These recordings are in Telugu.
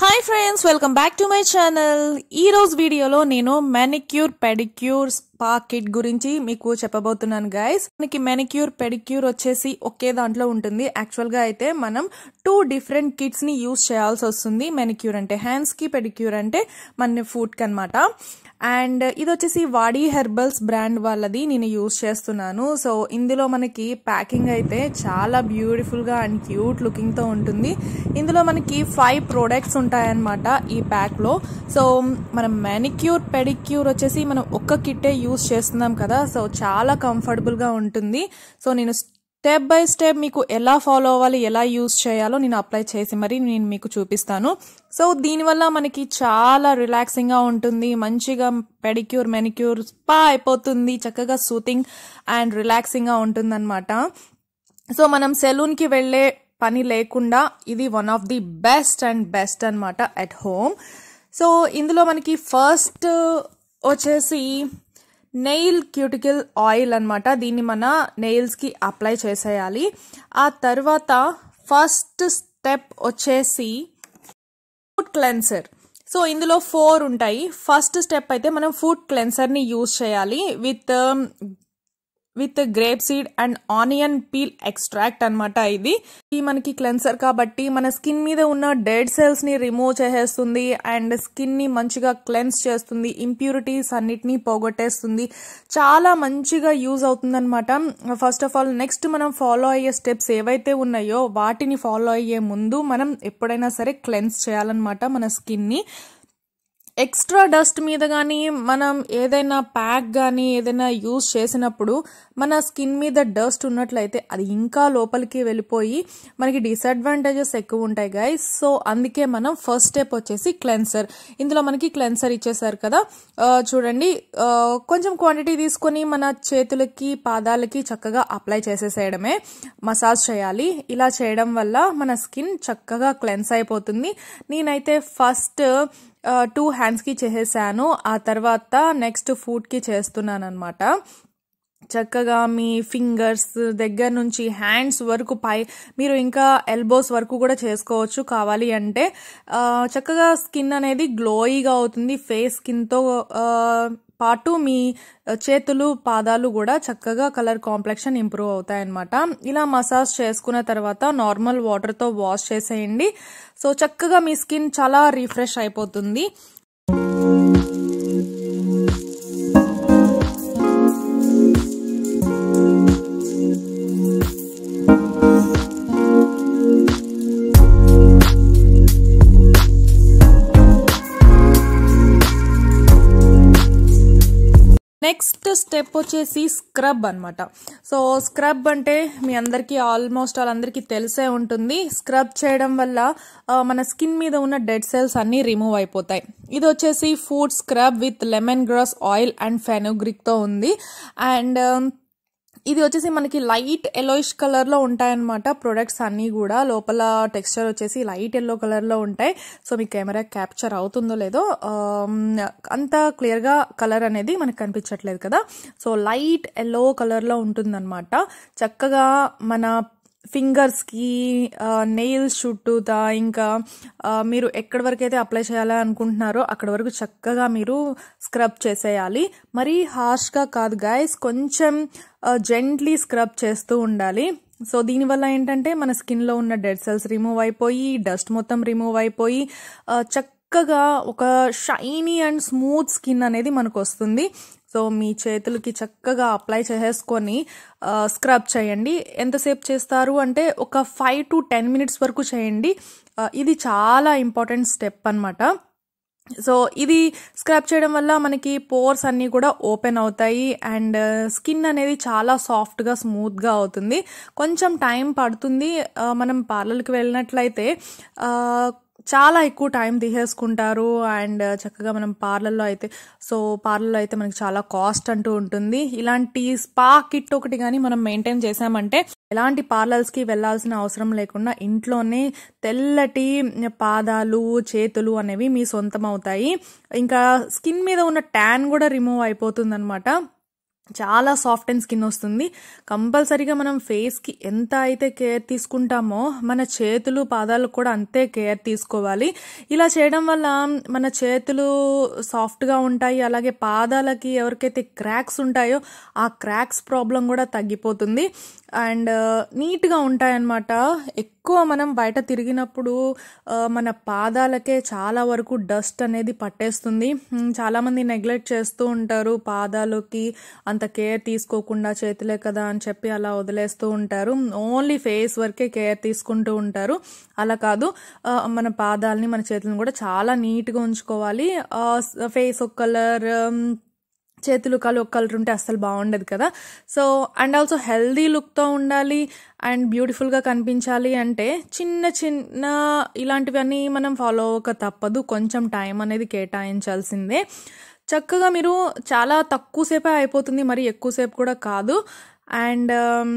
hi friends welcome back to my channel ఈరోజు వీడియోలో నేను మెనిక్యూర్ పెడిక్యూర్స్ స్పా కిట్ గురించి మీకు చెప్పబోతున్నాను గైస్ మనకి మెనిక్యూర్ పెడిక్యూర్ వచ్చేసి ఒకే దాంట్లో ఉంటుంది యాక్చువల్ గా అయితే మనం టూ డిఫరెంట్ ని యూజ్ చేయాల్సి వస్తుంది మెనిక్యూర్ అంటే హ్యాండ్స్కి పెడిక్యూర్ అంటే మన ఫుడ్ కి అనమాట అండ్ ఇది వచ్చేసి వాడి హెర్బల్స్ బ్రాండ్ వాళ్ళది నేను యూస్ చేస్తున్నాను సో ఇందులో మనకి ప్యాకింగ్ అయితే చాలా బ్యూటిఫుల్ గా అండ్ క్యూట్ లుకింగ్ తో ఉంటుంది ఇందులో మనకి ఫైవ్ ప్రోడక్ట్స్ ఉంటాయన్నమాట ఈ ప్యాక్ లో సో మనం మెనిక్యూర్ పెడిక్యూర్ వచ్చేసి మనం ఒక్క కిట్టే యూస్ చేస్తున్నాం కదా సో చాలా కంఫర్టబుల్గా ఉంటుంది సో నేను స్టెప్ బై స్టెప్ మీకు ఎలా ఫాలో అవ్వాలి ఎలా యూజ్ చేయాలో నేను అప్లై చేసి మరి నేను మీకు చూపిస్తాను సో దీనివల్ల మనకి చాలా రిలాక్సింగ్గా ఉంటుంది మంచిగా పెడిక్యూర్ మెనిక్యూర్ స్పా అయిపోతుంది చక్కగా సూతింగ్ అండ్ రిలాక్సింగ్గా ఉంటుందన్నమాట సో మనం సెలూన్కి వెళ్ళే పని లేకుండా ఇది one of the best and best అనమాట అట్ హోమ్ సో ఇందులో మనకి ఫస్ట్ వచ్చేసి నెయిల్ క్యూటికల్ ఆయిల్ అనమాట దీన్ని మన నెయిల్స్కి అప్లై చేసేయాలి ఆ తర్వాత ఫస్ట్ స్టెప్ వచ్చేసి ఫుడ్ క్లెన్సర్ సో ఇందులో ఫోర్ ఉంటాయి ఫస్ట్ స్టెప్ అయితే మనం ఫుడ్ క్లెన్సర్ని యూజ్ చేయాలి with with grape seed and onion peel extract అనమాట ఇది ఈ మనకి క్లెన్సర్ కాబట్టి మన స్కిన్ మీద ఉన్న డెడ్ సెల్స్ ని రిమూవ్ చేసేస్తుంది అండ్ స్కిన్ ని మంచిగా క్లెన్స్ చేస్తుంది ఇంప్యూరిటీస్ అన్నిటినీ పోగొట్టేస్తుంది చాలా మంచిగా యూజ్ అవుతుంది అనమాట ఫస్ట్ ఆఫ్ ఆల్ నెక్స్ట్ మనం ఫాలో అయ్యే స్టెప్స్ ఏవైతే ఉన్నాయో వాటిని ఫాలో అయ్యే ముందు మనం ఎప్పుడైనా సరే క్లెన్స్ చేయాలన్నమాట మన స్కిన్ ని ఎక్స్ట్రా డస్ట్ మీద కానీ మనం ఏదైనా ప్యాక్ కానీ ఏదైనా యూజ్ చేసినప్పుడు మన స్కిన్ మీద డస్ట్ ఉన్నట్లయితే అది ఇంకా లోపలికి వెళ్ళిపోయి మనకి డిసడ్వాంటేజెస్ ఎక్కువ ఉంటాయి గైస్ సో అందుకే మనం ఫస్ట్ స్టెప్ వచ్చేసి క్లెన్సర్ ఇందులో మనకి క్లెన్సర్ ఇచ్చేసారు కదా చూడండి కొంచెం క్వాంటిటీ తీసుకొని మన చేతులకి పాదాలకి చక్కగా అప్లై చేసేసేయడమే మసాజ్ చేయాలి ఇలా చేయడం వల్ల మన స్కిన్ చక్కగా క్లెన్స్ అయిపోతుంది నేనైతే ఫస్ట్ టూ హ్యాండ్స్కి చేసేసాను ఆ తర్వాత నెక్స్ట్ ఫుడ్కి చేస్తున్నాను అనమాట చక్కగా మీ ఫింగర్స్ దగ్గర నుంచి హ్యాండ్స్ వరకు పై మీరు ఇంకా ఎల్బోస్ వరకు కూడా చేసుకోవచ్చు కావాలి అంటే చక్కగా స్కిన్ అనేది గ్లోయిగా అవుతుంది ఫేస్ స్కిన్తో పాటు మీ చేతులు పాదాలు కూడా చక్కగా కలర్ కాంప్లెక్షన్ ఇంప్రూవ్ అవుతాయన్నమాట ఇలా మసాజ్ చేసుకున్న తర్వాత నార్మల్ వాటర్తో వాష్ చేసేయండి సో చక్కగా మీ స్కిన్ చాలా రిఫ్రెష్ అయిపోతుంది నెక్స్ట్ స్టెప్ వచ్చేసి స్క్రబ్ అనమాట సో స్క్రబ్ అంటే మీ అందరికీ ఆల్మోస్ట్ వాళ్ళందరికీ తెలిసే ఉంటుంది స్క్రబ్ చేయడం వల్ల మన స్కిన్ మీద ఉన్న డెడ్ సెల్స్ అన్నీ రిమూవ్ అయిపోతాయి ఇది వచ్చేసి foot scrub with lemon grass oil and ఫెనోగ్రిక్తో ఉంది అండ్ ఇది వచ్చేసి మనకి లైట్ ఎలోయిష్ కలర్లో ఉంటాయన్నమాట ప్రొడక్ట్స్ అన్నీ కూడా లోపల టెక్స్చర్ వచ్చేసి లైట్ ఎల్లో కలర్లో ఉంటాయి సో మీ కెమెరా క్యాప్చర్ అవుతుందో లేదో అంత క్లియర్గా కలర్ అనేది మనకు కనిపించట్లేదు కదా సో లైట్ ఎల్లో కలర్లో ఉంటుందన్నమాట చక్కగా మన ఫింగర్స్కి నెయిల్స్ చుట్టూతా ఇంకా మీరు ఎక్కడి వరకు అయితే అప్లై చేయాలి అనుకుంటున్నారో అక్కడ వరకు చక్కగా మీరు స్క్రబ్ చేసేయాలి మరీ హార్ష్గా కాదు గాయస్ కొంచెం జెంట్లీ స్క్రబ్ చేస్తూ ఉండాలి సో దీనివల్ల ఏంటంటే మన స్కిన్లో ఉన్న డెడ్ సెల్స్ రిమూవ్ అయిపోయి డస్ట్ మొత్తం రిమూవ్ అయిపోయి చక్కగా ఒక షైనీ అండ్ స్మూత్ స్కిన్ అనేది మనకు వస్తుంది సో మీ చేతులకి చక్కగా అప్లై చేసేసుకొని స్క్రబ్ చేయండి ఎంతసేపు చేస్తారు అంటే ఒక ఫైవ్ టు టెన్ మినిట్స్ వరకు చేయండి ఇది చాలా ఇంపార్టెంట్ స్టెప్ అనమాట సో ఇది స్క్రాప్ చేయడం వల్ల మనకి పోర్స్ అన్నీ కూడా ఓపెన్ అవుతాయి అండ్ స్కిన్ అనేది చాలా సాఫ్ట్గా స్మూత్గా అవుతుంది కొంచెం టైం పడుతుంది మనం పార్లర్కి వెళ్ళినట్లయితే చాలా ఎక్కువ టైం తీసేసుకుంటారు అండ్ uh, చక్కగా మనం పార్లర్లో అయితే సో పార్లర్లో అయితే మనకి చాలా కాస్ట్ అంటూ ఉంటుంది ఇలాంటి స్పా కిట్ ఒకటి కానీ మనం మెయింటైన్ చేసామంటే ఎలాంటి పార్లర్స్కి వెళ్లాల్సిన అవసరం లేకుండా ఇంట్లోనే తెల్లటి పాదాలు చేతులు అనేవి మీ సొంతం అవుతాయి ఇంకా స్కిన్ మీద ఉన్న ట్యాన్ కూడా రిమూవ్ అయిపోతుందన్నమాట చాలా సాఫ్ట్ అండ్ స్కిన్ వస్తుంది కంపల్సరీగా మనం ఫేస్కి ఎంత అయితే కేర్ తీసుకుంటామో మన చేతులు పాదాలు కూడా అంతే కేర్ తీసుకోవాలి ఇలా చేయడం వల్ల మన చేతులు సాఫ్ట్గా ఉంటాయి అలాగే పాదాలకి ఎవరికైతే క్రాక్స్ ఉంటాయో ఆ క్రాక్స్ ప్రాబ్లం కూడా తగ్గిపోతుంది అండ్ uh, నీట్గా ఉంటాయన్నమాట ఎక్కువ మనం బయట తిరిగినప్పుడు uh, మన పాదాలకే చాలా వరకు డస్ట్ అనేది పట్టేస్తుంది చాలామంది నెగ్లెక్ట్ చేస్తూ ఉంటారు పాదాలకి అంత కేర్ తీసుకోకుండా చేతులే కదా అని చెప్పి అలా వదిలేస్తూ ఉంటారు ఓన్లీ ఫేస్ వరకే కేర్ తీసుకుంటూ ఉంటారు అలా కాదు మన పాదాలని మన చేతులను కూడా చాలా నీట్గా ఉంచుకోవాలి ఫేస్ ఒక కలర్ um, చేతులు కాలు ఒక కలర్ ఉంటే అస్సలు బాగుండదు కదా సో అండ్ ఆల్సో హెల్దీ లుక్తో ఉండాలి అండ్ బ్యూటిఫుల్గా కనిపించాలి అంటే చిన్న చిన్న ఇలాంటివన్నీ మనం ఫాలో అవ్వక తప్పదు కొంచెం టైం అనేది కేటాయించాల్సిందే చక్కగా మీరు చాలా తక్కువసేపే అయిపోతుంది మరి ఎక్కువసేపు కూడా కాదు అండ్ um,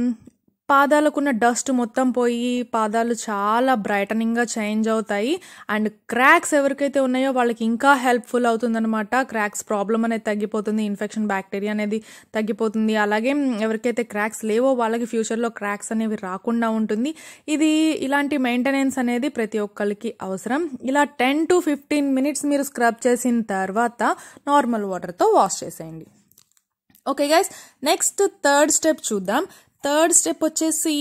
పాదాలకున్న డస్ట్ మొత్తం పోయి పాదాలు చాలా బ్రైటనింగ్గా చేంజ్ అవుతాయి అండ్ క్రాక్స్ ఎవరికైతే ఉన్నాయో వాళ్ళకి ఇంకా హెల్ప్ఫుల్ అవుతుందన్నమాట క్రాక్స్ ప్రాబ్లం అనేది తగ్గిపోతుంది ఇన్ఫెక్షన్ బ్యాక్టీరియా అనేది తగ్గిపోతుంది అలాగే ఎవరికైతే క్రాక్స్ లేవో వాళ్ళకి ఫ్యూచర్లో క్రాక్స్ అనేవి రాకుండా ఉంటుంది ఇది ఇలాంటి మెయింటెనెన్స్ అనేది ప్రతి ఒక్కరికి అవసరం ఇలా టెన్ టు ఫిఫ్టీన్ మినిట్స్ మీరు స్క్రబ్ చేసిన తర్వాత నార్మల్ వాటర్తో వాష్ చేసేయండి okay guys next third step చూద్దాం థర్డ్ స్టెప్ వచ్చేసి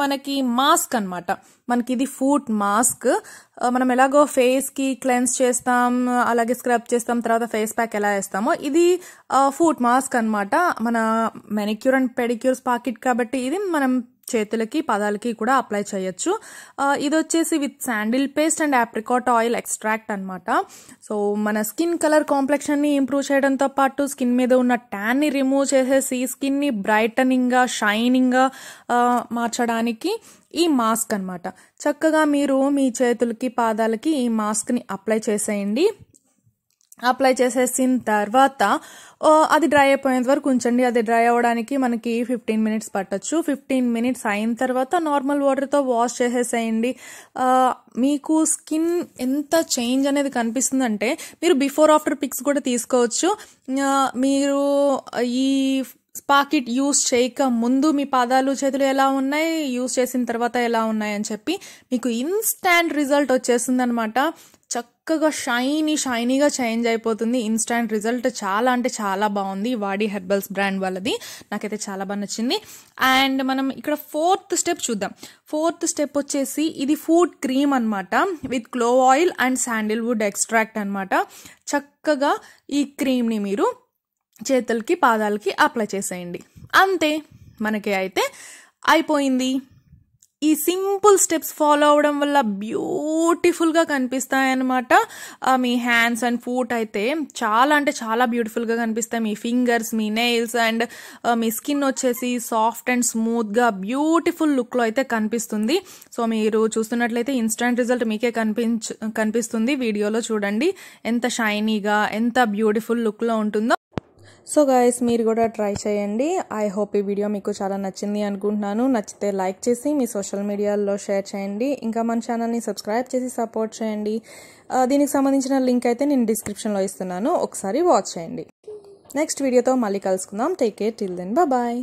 మనకి మాస్క్ అనమాట మనకి ఇది ఫూట్ మాస్క్ మనం ఎలాగో ఫేస్కి క్లెన్స్ చేస్తాం అలాగే స్క్రబ్ చేస్తాం తర్వాత ఫేస్ ప్యాక్ ఎలా వేస్తామో ఇది ఫూట్ మాస్క్ అనమాట మన మెనిక్యూర్ అండ్ పెడిక్యూర్స్ పాకెట్ కాబట్టి ఇది మనం చేతులకి పాదాలకి కూడా అప్లై చేయొచ్చు ఇది వచ్చేసి with sandal paste and apricot oil extract అనమాట సో మన స్కిన్ కలర్ కాంప్లెక్షన్ని ఇంప్రూవ్ చేయడంతో పాటు స్కిన్ మీద ఉన్న ట్యాన్ని రిమూవ్ చేసేసి స్కిన్ని బ్రైటనింగ్గా షైనింగ్గా మార్చడానికి ఈ మాస్క్ అనమాట చక్కగా మీరు మీ చేతులకి పాదాలకి ఈ మాస్క్ని అప్లై చేసేయండి అప్లై చేసేసిన తర్వాత అది డ్రై అయిపోయేంత వరకు ఉంచండి అది డ్రై అవ్వడానికి మనకి ఫిఫ్టీన్ మినిట్స్ పట్టచ్చు ఫిఫ్టీన్ మినిట్స్ అయిన తర్వాత నార్మల్ వాటర్తో వాష్ చేసేసేయండి మీకు స్కిన్ ఎంత చేంజ్ అనేది కనిపిస్తుందంటే మీరు బిఫోర్ ఆఫ్టర్ పిక్స్ కూడా తీసుకోవచ్చు మీరు ఈ పాకెట్ యూస్ చేయక ముందు మీ పాదాలు చేతులు ఎలా ఉన్నాయి యూస్ చేసిన తర్వాత ఎలా ఉన్నాయి అని చెప్పి మీకు ఇన్స్టాంట్ రిజల్ట్ వచ్చేసిందనమాట చక్కగా షైనీ షైనీగా చేంజ్ అయిపోతుంది ఇన్స్టాంట్ రిజల్ట్ చాలా అంటే చాలా బాగుంది వాడి హెర్బల్స్ బ్రాండ్ వాళ్ళది నాకైతే చాలా బాగా నచ్చింది అండ్ మనం ఇక్కడ ఫోర్త్ స్టెప్ చూద్దాం ఫోర్త్ స్టెప్ వచ్చేసి ఇది ఫుడ్ క్రీమ్ అనమాట with clove oil and sandalwood extract అనమాట చక్కగా ఈ క్రీమ్ని మీరు చేతులకి పాదాలకి అప్లై చేసేయండి అంతే మనకి అయితే అయిపోయింది ఈ సింపుల్ స్టెప్స్ ఫాలో అవడం వల్ల బ్యూటిఫుల్గా కనిపిస్తాయన్నమాట మీ హ్యాండ్స్ అండ్ ఫుట్ అయితే చాలా అంటే చాలా బ్యూటిఫుల్గా కనిపిస్తాయి మీ ఫింగర్స్ మీ నెయిల్స్ అండ్ మీ స్కిన్ వచ్చేసి సాఫ్ట్ అండ్ స్మూత్గా బ్యూటిఫుల్ లుక్లో అయితే కనిపిస్తుంది సో మీరు చూస్తున్నట్లయితే ఇన్స్టంట్ రిజల్ట్ మీకే కనిపించ కనిపిస్తుంది వీడియోలో చూడండి ఎంత షైనీగా ఎంత బ్యూటిఫుల్ లుక్లో ఉంటుందో సో గాయస్ మీరు కూడా ట్రై చేయండి ఐ హోప్ ఈ వీడియో మీకు చాలా నచ్చింది అనుకుంటున్నాను నచ్చితే లైక్ చేసి మీ సోషల్ మీడియాలో షేర్ చేయండి ఇంకా మన ఛానల్ని సబ్స్క్రైబ్ చేసి సపోర్ట్ చేయండి uh, దీనికి సంబంధించిన లింక్ అయితే నేను డిస్క్రిప్షన్లో ఇస్తున్నాను ఒకసారి వాచ్ చేయండి నెక్స్ట్ వీడియోతో మళ్ళీ కలుసుకుందాం take care till then bye